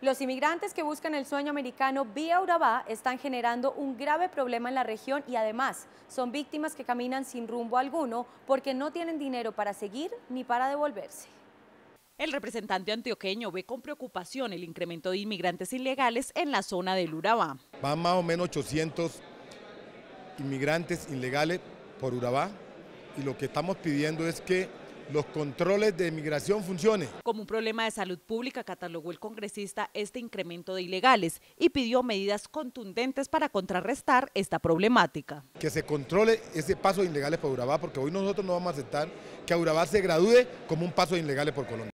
Los inmigrantes que buscan el sueño americano vía Urabá están generando un grave problema en la región y además son víctimas que caminan sin rumbo alguno porque no tienen dinero para seguir ni para devolverse. El representante antioqueño ve con preocupación el incremento de inmigrantes ilegales en la zona del Urabá. Van más o menos 800 inmigrantes ilegales por Urabá y lo que estamos pidiendo es que los controles de migración funcionen. Como un problema de salud pública catalogó el congresista este incremento de ilegales y pidió medidas contundentes para contrarrestar esta problemática. Que se controle ese paso de ilegales por Urabá, porque hoy nosotros no vamos a aceptar que Urabá se gradúe como un paso de ilegales por Colombia.